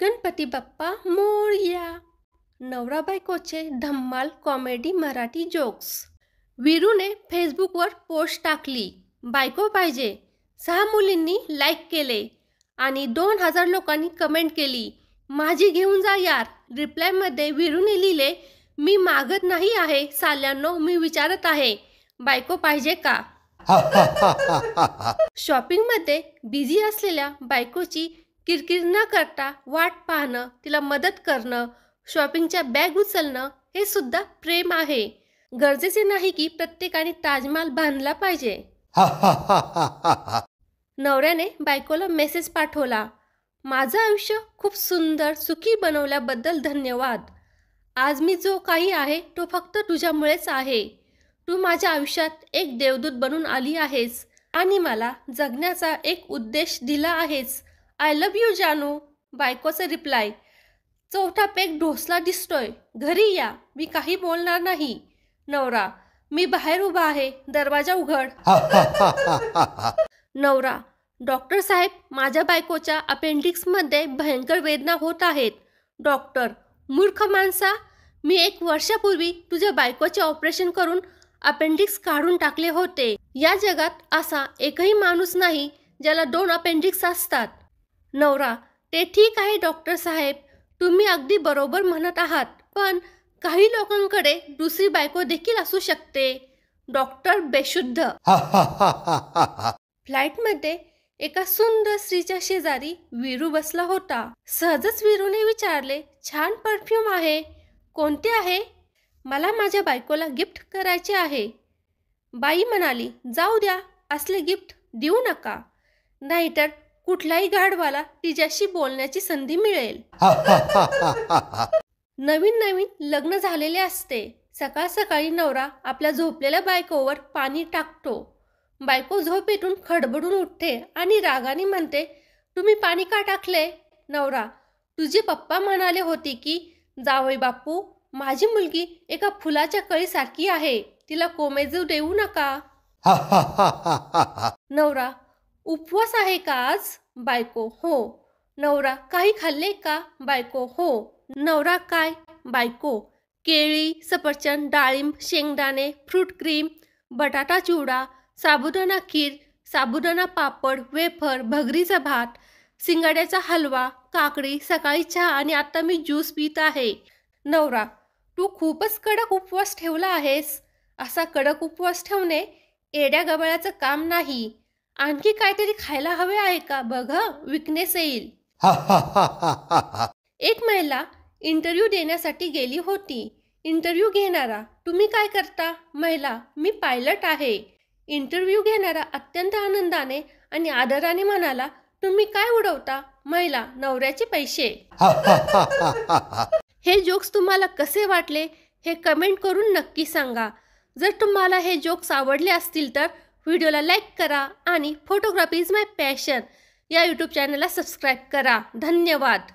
गणपती बाप्पा मोरया नवरा बायकोचे धम्माल कॉमेडी मराठी जोक्स वीरूने फेसबुकवर पोस्ट टाकली बायको पाहिजे सहा मुलींनी लाईक केले आणि दोन हजार लोकांनी कमेंट केली माझी घेऊन जा यार रिप्लायमध्ये वीरूने लिहिले मी मागत नाही आहे साल्यांनो मी विचारत आहे बायको पाहिजे का शॉपिंगमध्ये बिझी असलेल्या बायकोची किरकिर न करता वाट पाहणं तिला मदत करणं शॉपिंगच्या बॅग उचलणं हे सुद्धा प्रेम आहे गरजेचे नाही की प्रत्येकाने ताजमहाल बांधला पाहिजे नवऱ्याने बायकोला मेसेज पाठवला माझं आयुष्य खूप सुंदर सुखी बनवल्याबद्दल धन्यवाद आज मी जो काही आहे तो फक्त तुझ्यामुळेच आहे तू माझ्या आयुष्यात एक देवदूत बनून आली आहेस आणि मला जगण्याचा एक उद्देश दिला आहेस आय लव्ह यू जानू बायकोचा रिप्लाय चौथा पेक ढोसला दिसतोय घरी या मी काही बोलणार नाही नवरा मी बाहेर उभा आहे दरवाजा उघड नवरा डॉक्टर साहेब माझ्या बायकोच्या अपेंडिक्समध्ये भयंकर वेदना होत आहेत डॉक्टर मूर्ख माणसा मी एक वर्षापूर्वी तुझ्या बायकोचे ऑपरेशन करून अपेंडिक्स काढून टाकले होते या जगात असा एकही माणूस नाही ज्याला दोन अपेंडिक्स असतात नवरा ते ठीक आहे डॉक्टर साहेब तुम्ही अगदी बरोबर म्हणत आहात पण काही लोकांकडे दुसरी बायको देखील असू शकते डॉक्टर बेशुद्ध फ्लाईटमध्ये एका सुंदर स्त्रीच्या शेजारी वीरू बसला होता सहजच वीरूने विचारले छान परफ्यूम आहे कोणते आहे मला माझ्या बायकोला गिफ्ट करायचे आहे बाई म्हणाली जाऊ द्या असले गिफ्ट देऊ नका नाहीतर कुठलाही गाढवाला तिच्याशी बोलण्याची संधी मिळेल नवीन नवीन लग्न झालेले असते सकाळ सकाळी नवरा आपल्या झोपलेल्या बायकोवर पाणी टाकतो बायको झोपेतून खडबडून उठते आणि रागाने म्हणते तुम्ही पाणी का टाकले नवरा तुझे पप्पा म्हणाले होते की जावय बापू माझी मुलगी एका फुलाच्या कळीसारखी आहे तिला कोमेजू देऊ नका नवरा उपवास आहे का आज बायको हो नवरा काही खाल्ले का बायको हो नवरा काय बायको केळी सफरचंद डाळिंब शेंगदाणे फ्रूट क्रीम बटाटा चिवडा साबुदाणा खीर साबुदाणा पापड वेफर भगरीचा भात सिंगाड्याचा हलवा काकडी सकाळी चहा आणि आता मी ज्यूस पित आहे नवरा तू खूपच कडक उपवास ठेवला आहेस असा कडक उपवास ठेवणे एड्या गबाळ्याचं काम नाही आणखी काहीतरी खायला हवे आहे का बघ विकनेस येईल एक महिला इंटरव्ह्यू देण्यासाठी गेली होती इंटरव्ह्यू घेणारा तुम्ही काय करता महिला मी पायलट आहे इंटरव्ह्यू घेणारा अत्यंत आनंदाने आणि आदराने म्हणाला तुम्ही काय उडवता महिला नवऱ्याचे पैसे हे जोक्स तुम्हाला कसे वाटले हे कमेंट करून नक्की सांगा जर तुम्हाला हे जोक्स आवडले असतील तर व्हिडिओला लाईक करा आणि फोटोग्राफी इज माय पॅशन या यूट्यूब चॅनलला सबस्क्राईब करा धन्यवाद